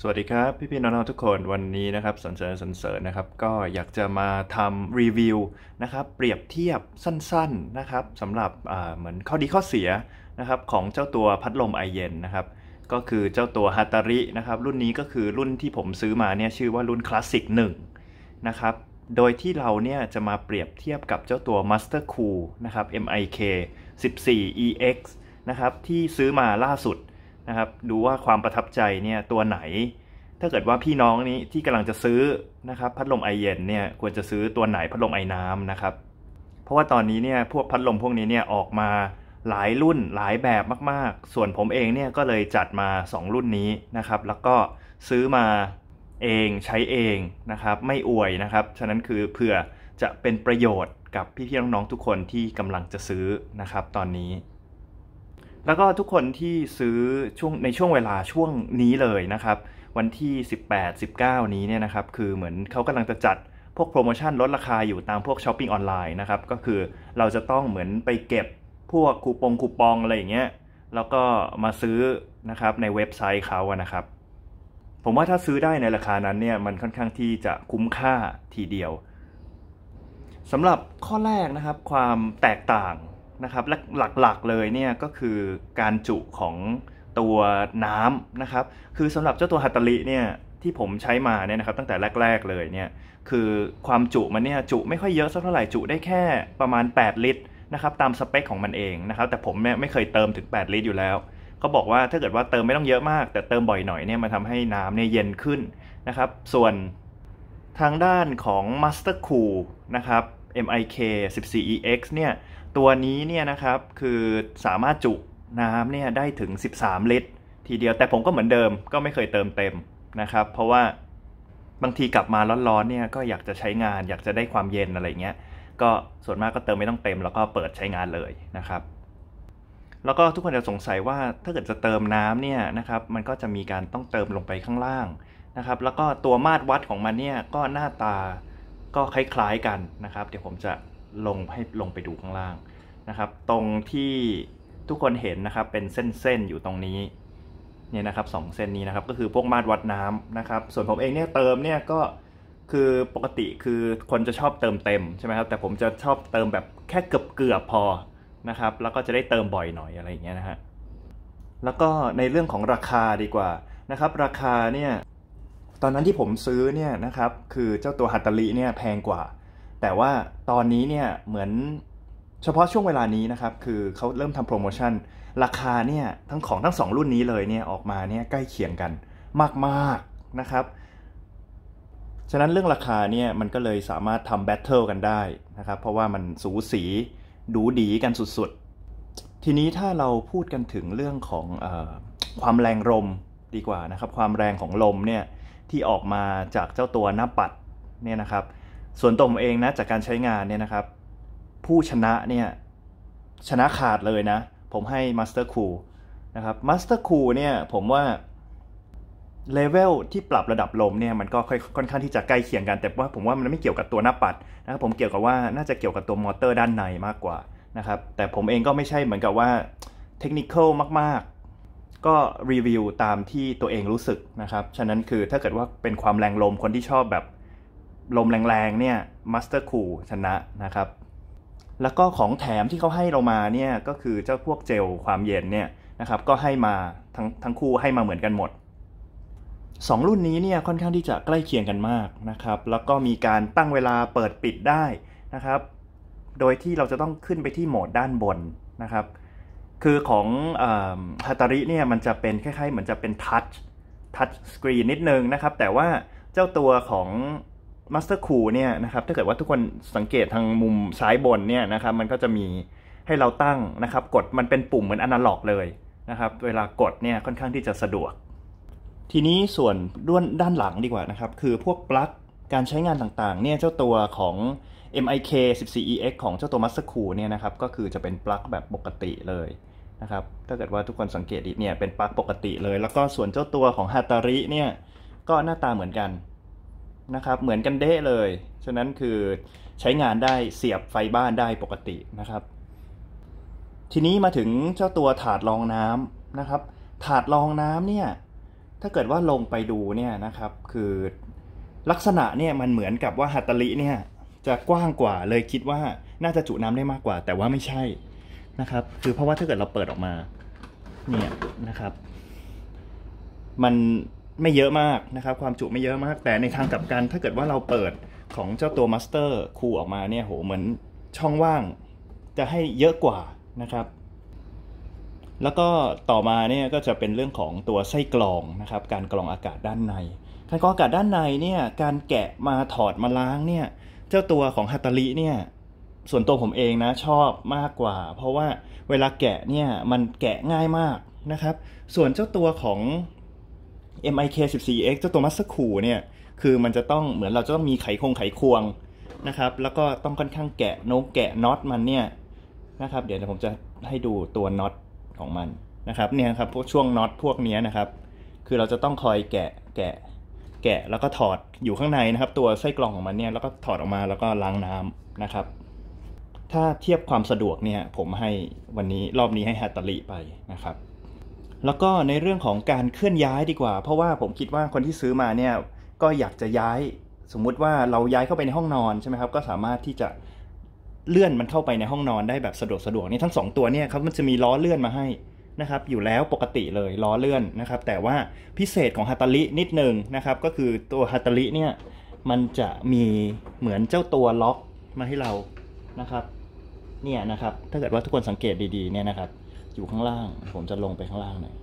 สวัสดีครับ พี่พี่น้องๆทุกคนวันนี้นะครับสนเสริญสนเสริญนะครับก็อยากจะมาทำรีวิวนะครับเปรียบเทียบสั้นๆนะครับสำหรับเหมือนข้อดีข้อเสียนะครับของเจ้าตัวพัดลมไอเย็นนะครับก็คือเจ้าตัวฮัตารินะครับรุ่นนี้ก็คือรุ่นที่ผมซื้อมาเนี่ยชื่อว่ารุ่นคลาสสิก1นะครับโดยที่เราเนี่ยจะมาเปรียบเทียบกับเจ้าตัว Master Cool นะครับ MIK 14 EX นะครับที่ซื้อมาล่าสุดนะครับดูว่าความประทับใจเนี่ยตัวไหน ถ้าเกิดว่าพี่น้องนี้ที่กำลังจะซื้อนะครับ พัดลมไอเย็นเนี่ยควรจะซื้อตัวไหนพัดลมไอน้ำนะครับ เพราะว่าตอนนี้เนี่ยพวกพัดลมพวกนี้เนี่ยออกมาหลายรุ่นหลายแบบมากๆ ส่วนผมเองเนี่ยก็เลยจัดมา2รุ่นนี้นะครับ แล้วก็ซื้อมาเองใช้เองนะครับ ไม่อวยนะครับ ฉะนั้นคือเผื่อจะเป็นประโยชน์กับพี่ๆน้องๆทุกคนที่กำลังจะซื้อนะครับ ตอนนี้แล้วก็ทุกคนที่ซื้อช่วงในช่วงเวลาช่วงนี้เลยนะครับ วันที่ 18 19 นี้เนี่ยนะครับ คือเหมือนเขากำลังจะจัดพวกโปรโมชั่นลดราคาอยู่ตามพวกช้อปปิ้งออนไลน์นะครับก็คือเราจะต้องเหมือนไปเก็บพวกคูปองคูปองอะไรอย่างเงี้ยแล้วก็มาซื้อนะครับในเว็บไซต์เขาอะนะครับ ผมว่าถ้าซื้อได้ในราคานั้นเนี่ยมันค่อนข้างที่จะคุ้มค่าทีเดียวสำหรับข้อแรกนะครับความแตกต่างนะครับหลักๆเลยเนี่ยก็คือการจุของตัวน้ำนะครับคือสำหรับเจ้าตัวฮัตตลิเนี่ยที่ผมใช้มาเนี่ยนะครับตั้งแต่แรกๆเลยเนี่ยคือความจุมันเนี่ยจุ ไม่ค่อยเยอะสักเท่าไหร่จุได้แค่ประมาณ 8 ลิตรนะครับตามสเปคของมันเองนะครับแต่ผมไม่เคยเติมถึง 8 ลิตรอยู่แล้วเขาบอกว่าถ้าเกิดว่าเติมไม่ต้องเยอะมาก แต่เติมบ่อยหน่อยเนี่ยมันทำให้น้ำเนี่ยเย็นขึ้นนะครับส่วนทางด้านของ Master Cool นะครับ MIK 14EX เนี่ยตัวนี้เนี่ยนะครับคือสามารถจุน้ำเนี่ยได้ถึง 13 ลิตร ทีเดียวแต่ผมก็เหมือนเดิมก็ไม่เคยเติมเต็มนะครับ เพราะว่าบางทีกลับมาร้อนๆเนี่ยก็อยากจะใช้งาน อยากจะได้ความเย็นอะไรเงี้ยก็ส่วนมากก็เติมไม่ต้องเต็มแล้วก็เปิดใช้งานเลยนะครับ แล้วก็ทุกคนจะสงสัยว่าถ้าเกิดจะเติมน้ำเนี่ยนะครับมันก็จะมีการต้องเติมลงไปข้างล่างนะครับแล้วก็ตัวมาตรวัดของมันเนี่ยก็หน้าตาก็คล้ายๆกันนะครับ เดี๋ยวผมจะลงให้ลงไปดูข้างล่างนะครับตรงที่ทุกคนเห็นนะครับเป็นเส้นๆอยู่ตรงนี้เนี่ยนะครับสองเส้นนี้นะครับก็คือพวกมาตรวัดน้ำนะครับส่วนผมเองเนี่ยเติมเนี่ยก็คือปกติคือคนจะชอบเติมเต็มใช่ไหมครับแต่ผมจะชอบเติมแบบแค่เกือบเกือบพอนะครับแล้วก็จะได้เติมบ่อยหน่อยอะไรอย่างเงี้ยนะฮะแล้วก็ในเรื่องของราคาดีกว่านะครับราคาเนี่ยตอนนั้นที่ผมซื้อเนี่ยนะครับคือเจ้าตัวฮัตตลิเนี่ยแพงกว่าแต่ว่าตอนนี้เนี่ย เหมือนเฉพาะช่วงเวลานี้นะครับ คือเขาเริ่มทำโปรโมชั่น ราคาเนี่ยทั้งของทั้ง2รุ่นนี้เลยเนี่ยออกมาเนี่ยใกล้เคียงกันมากๆนะครับ ฉะนั้นเรื่องราคาเนี่ยมันก็เลยสามารถทำแบทเทิลกันได้นะครับ เพราะว่ามันสูสีดูดีกันสุดๆ ทีนี้ถ้าเราพูดกันถึงเรื่องของอความแรงลมดีกว่านะครับ ความแรงของลมเนี่ยที่ออกมาจากเจ้าตัวหน้าปัดเนี่ยนะครับส่วนตัวผมเองนะจากการใช้งานเนี่ยนะครับ ผู้ชนะเนี่ยชนะขาดเลยนะ ผมให้ Master Cool นะครับ Master Cool เนี่ยผมว่าเลเวลที่ปรับระดับลมเนี่ยมันก็ค่อนข้างที่จะใกล้เคียงกัน แต่ว่าผมว่ามันไม่เกี่ยวกับตัวหน้าปัดนะครับผมเกี่ยวกับว่า น่าจะเกี่ยวกับตัวมอเตอร์ด้านในมากกว่านะครับแต่ผมเองก็ไม่ใช่เหมือนกับว่าเทคนิคมาก ๆ ก็รีวิวตามที่ตัวเองรู้สึกนะครับ ฉะนั้นคือถ้าเกิดว่าเป็นความแรงลมคนที่ชอบแบบลมแรงๆเนี่ยมัสเตอร์คูชนะนะครับ แล้วก็ของแถมที่เขาให้เรามาเนี่ยก็คือเจ้าพวกเจลความเย็นเนี่ยนะครับก็ให้มา ทั้งทั้งคู่ให้มาเหมือนกันหมด 2 รุ่นนี้เนี่ยค่อนข้างที่จะใกล้เคียงกันมากนะครับ แล้วก็มีการตั้งเวลาเปิดปิดได้นะครับ โดยที่เราจะต้องขึ้นไปที่โหมดด้านบนนะครับ คือของฮาตาริเนี่ยมันจะเป็นคล้ายๆเหมือนจะเป็นทัชทัชสกรีนนิดนึงนะครับ แต่ว่าเจ้าตัวของมาสเตอร์คูเนี่ยนะครับถ้าเกิดว่าทุกคนสังเกตทางมุมซ้ายบนเนี่ยนะครับมันก็จะมีให้เราตั้งนะครับกดมันเป็นปุ่มเหมือนอนาล็อกเลยนะครับเวลากดเนี่ยค่อนข้างที่จะสะดวก ทีนี้ส่วนด้านด้านหลังดีกว่านะครับคือพวกปลั๊กการใช้งานต่างๆเนี่ยเจ้าตัวของ MIK 14EX ของเจ้าตัว Master Cool เนี่ยนะครับก็คือจะเป็นปลั๊กแบบปกติเลยนะครับถ้าเกิดว่าทุกคนสังเกตดีเนี่ยเป็นปลั๊กปกติเลย แล้วก็ส่วนเจ้าตัวของ Hatari เนี่ยก็หน้าตาเหมือนกันนะครับเหมือนกันเด้เลยฉะนั้นคือใช้งานได้เสียบไฟบ้านได้ปกตินะครับ ทีนี้มาถึงเจ้าตัวถาดรองน้ำนะครับ ถาดรองน้ำเนี่ยถ้าเกิดว่าลงไปดูเนี่ยนะครับ คือลักษณะเนี่ยมันเหมือนกับว่าหัตตลิเนี่ยจะกว้างกว่าเลยคิดว่าน่าจะจุน้ำได้มากกว่า แต่ว่าไม่ใช่นะครับ คือเพราะว่าถ้าเกิดเราเปิดออกมาเนี่ยนะครับ มันไม่เยอะมากนะครับ ความจุไม่เยอะมากแต่ในทางกลับกัน ถ้าเกิดว่าเราเปิดของเจ้าตัวมาสเตอร์ คูออกมาเนี่ยโหเหมือน ช่องว่างจะให้เยอะกว่านะครับ แล้วก็ต่อมาเนี่ยก็จะเป็นเรื่องของตัวไส้กรองนะครับ การกรองอากาศด้านในการกรองอากาศด้านในเนี่ยการแกะมาถอดมาล้างเนี่ย เจ้าตัวของฮัตตลริเนี่ยส่วนตัวผมเองนะชอบมากกว่า เพราะว่าเวลาแกะเนี่ยมันแกะง่ายมากนะครับ ส่วนเจ้าตัวของ MIK 14X เจ้าตัวมัสคูเนี่ย คือมันจะต้องเหมือนเราจะต้องมีไขคงไขควงนะครับ แล้วก็ต้องค่อนข้างแกะนกแกะน็อตมันเนี่ยนะครับ เดี๋ยวผมจะให้ดูตัวน็อตของมันนะครับเนี่ยครับพวกช่วงน็อตพวกนี้นะครับ คือเราจะต้องคอยแกะแกะ แกะแล้วก็ถอดอยู่ข้างในนะครับ ตัวไส้กรองของมันเนี่ยแล้วก็ถอดออกมาแล้วก็ล้างน้ำนะครับ ถ้าเทียบความสะดวกเนี่ยผมให้วันนี้รอบนี้ให้ฮัตตลร่ไปนะครับแล้วก็ในเรื่องของการเคลื่อนย้ายดีกว่า เพราะว่าผมคิดว่าคนที่ซื้อมาเนี่ยก็อยากจะย้ายสมมุติว่าเราย้ายเข้าไปในห้องนอนใช่ไหมครับก็สามารถที่จะเลื่อนมันเข้าไปในห้องนอนได้แบบสะดวกสะดวกนี่ทั้ง 2 ตัวเนี่ยครับมันจะมี ล้อเลื่อนมาให้นะครับ อยู่แล้วปกติเลยล้อเลื่อนนะครับ แต่ว่าพิเศษของฮัตตลินิดหนึ่งนะครับ ก็คือตัวฮัตตลิเนี่ยมันจะมีเหมือนเจ้าตัวล็อกมาให้เรานะครับเนี่ยนะครับ ถ้าเกิดว่าทุกคนสังเกตดีๆเนี่ยนะครับอยู่ข้างล่าง ผมจะลงไปข้างล่างหน่อย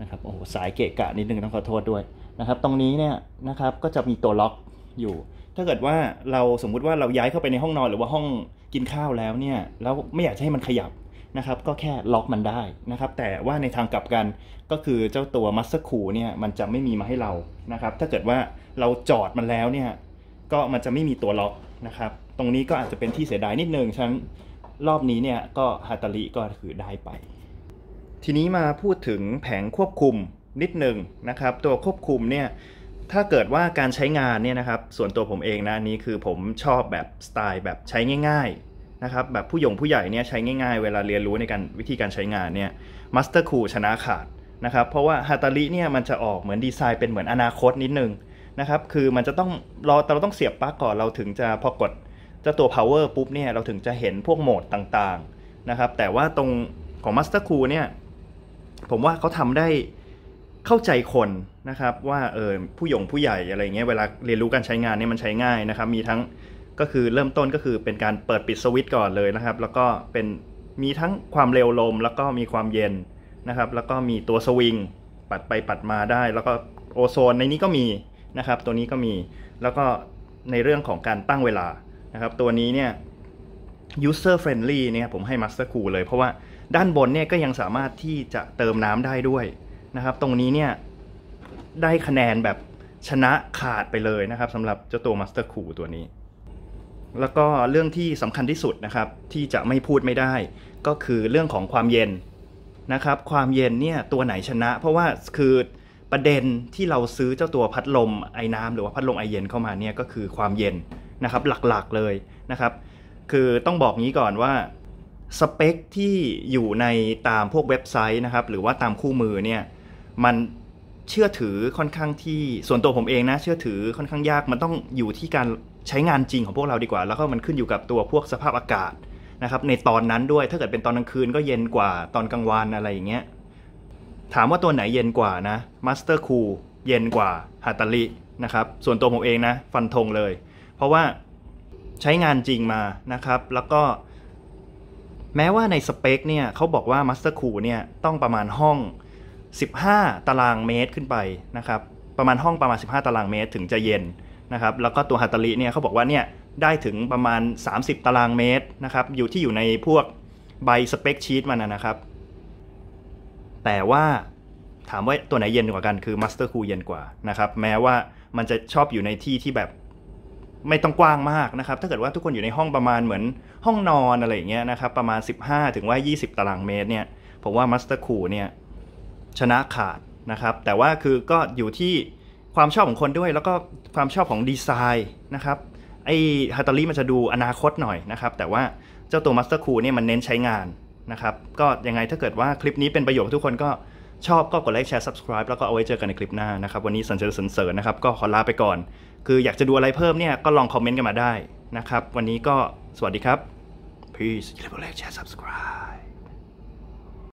นะครับโอ้สายเกะกะนิดนึงต้องขอโทษด้วยนะครับ ตรงนี้เนี่ยนะครับก็จะมีตัวล็อกอยู่ ถ้าเกิดว่าเราสมมุติว่าเราย้ายเข้าไปในห้องนอน หรือว่าห้องกินข้าวแล้วเนี่ยแล้วไม่อยากให้มันขยับนะครับ ก็แค่ล็อกมันได้นะครับ แต่ว่าในทางกลับกันก็คือเจ้าตัวมัสคูเนี่ยมันจะไม่มีมาให้เรานะครับ ถ้าเกิดว่าเราจอดมันแล้วเนี่ยก็มันจะไม่มีตัวล็อกนะครับ ตรงนี้ก็อาจจะเป็นที่เสียดายนิดนึงฉะนั้นรอบนี้เนี่ยก็ฮาตาริก็คือได้ไป ทีนี้มาพูดถึงแผงควบคุมนิดหนึ่งนะครับ ตัวควบคุมเนี่ยถ้าเกิดว่าการใช้งานเนี่ยนะครับส่วนตัวผมเองนะนี้คือผมชอบแบบสไตล์แบบใช้ง่ายๆนะครับแบบผู้หยงผู้ใหญ่เนี่ยใช้ง่าย ๆ เวลาเรียนรู้ในการวิธีการใช้งานเนี่ยมัสเตอร์คูชนะขาดนะครับเพราะว่าฮาตาริเนี่ยมันจะออกเหมือนดีไซน์เป็นเหมือนอนาคตนิดนึงนะครับคือมันจะต้องเราเราต้องเสียบปลั๊กก่อนเราถึงจะพอกดจ้าตัว power ปุ๊บเนี่ยเราถึงจะเห็นพวกโหมดต่างๆ นะครับ แต่ว่าตรงของ master cool เนี่ย ผมว่าเขาทำได้เข้าใจคนนะครับว่าเออผู้หยงผู้ใหญ่อะไรเงี้ย เวลาเรียนรู้การใช้งานเนี่ยมันใช้ง่ายนะครับ มีทั้งก็คือเริ่มต้นก็คือเป็นการเปิดปิดสวิตช์ก่อนเลยนะครับ แล้วก็เป็นมีทั้งความเร็วลม แล้วก็มีความเย็นนะครับ แล้วก็มีตัวสวิงปัดไปปัดมาได้ แล้วก็โอโซนในนี้ก็มีนะครับ ตัวนี้ก็มี แล้วก็ในเรื่องของการตั้งเวลานะครับตัวนี้เนี่ย user friendly เนี่ยผมให้ master cool เลยเพราะว่าด้านบนเนี่ยก็ยังสามารถที่จะเติมน้ำได้ด้วยนะครับตรงนี้เนี่ยได้คะแนนแบบชนะขาดไปเลยนะครับสำหรับเจ้าตัว master cool ตัวนี้ แล้วก็เรื่องที่สำคัญที่สุดนะครับที่จะไม่พูดไม่ได้ ก็คือเรื่องของความเย็นนะครับความเย็นเนี่ยตัวไหนชนะ เพราะว่าคือประเด็นที่เราซื้อเจ้าตัวพัดลมไอ้น้ำหรือว่าพัดลมไอเย็นเข้ามาเนี่ยก็คือความเย็นนะครับหลักๆเลยนะครับ คือต้องบอกงี้ก่อนว่าสเปค ที่อยู่ในตามพวกเว็บไซต์นะครับ หรือว่าตามคู่มือเนี่ยมันเชื่อถือค่อนข้างที่ส่วนตัวผมเองนะเชื่อถือค่อนข้างยากมันต้องอยู่ที่การใช้งานจริงของพวกเราดีกว่า แล้วก็มันขึ้นอยู่กับตัวพวกสภาพอากาศนะครับในตอนนั้นด้วยถ้าเกิดเป็นตอนกลางคืน ก็เย็นกว่าตอนกลางวันอะไรอย่างเงี้ยถามว่าตัวไหนเย็นกว่านะมาสเตอร์คูลเย็นกว่าฮาตาลินะครับส่วนตัวผมเองนะฟันธงเลยเพราะว่าใช้งานจริงมานะครับ แล้วก็แม้ว่าในสเปคเนี่ยเขาบอกว่ามัสเตอร์คูเนี่ยต้องประมาณห้อง 15 ตารางเมตร ขึ้นไปนะครับประมาณห้องประมาณ 15 ตารางเมตร ถึงจะเย็นนะครับแล้วก็ตัวฮัตตลริเนี่ยเขาบอกว่าเนี่ยได้ถึงประมาณ 30 ตารางเมตรนะครับอยู่ที่อยู่ในพวกใบสเปคชีตมันนะครับ แต่ว่าถามว่าตัวไหนเย็นกว่ากันคือมัสเตอร์คูเย็นกว่านะครับแม้ว่ามันจะชอบอยู่ในที่ที่แบบไม่ต้องกว้างมากนะครับ ถ้าเกิดว่าทุกคนอยู่ในห้องประมาณเหมือนห้องนอนอะไรเงี้ยนะครับ ประมาณ 15ถึงว่า20 ตารางเมตรเนี่ย ผมว่ามัสเตอร์คูเนี่ยชนะขาดนะครับ แต่ว่าคือก็อยู่ที่ความชอบของคนด้วย แล้วก็ความชอบของดีไซน์นะครับ ไอฮัตตอรี่มันจะดูอนาคตหน่อยนะครับ แต่ว่าเจ้าตัวมัสเตอร์คูเนี่ยมันเน้นใช้งานนะครับ ก็ยังไงถ้าเกิดว่าคลิปนี้เป็นประโยชน์ทุกคนก็ชอบก็กดไลค์แชร์ subscribe แล้วก็เอาไว้เจอกันในคลิปหน้านะครับ วันนี้สันเสริญเสริญนะครับ ก็ขอลาไปก่อน คืออยากจะดูอะไรเพิ่มเนี่ย ก็ลองคอมเมนต์กันมาได้นะครับ วันนี้ก็สวัสดีครับ p e a s e อย่าลืมกดไลค์แชร์ subscribe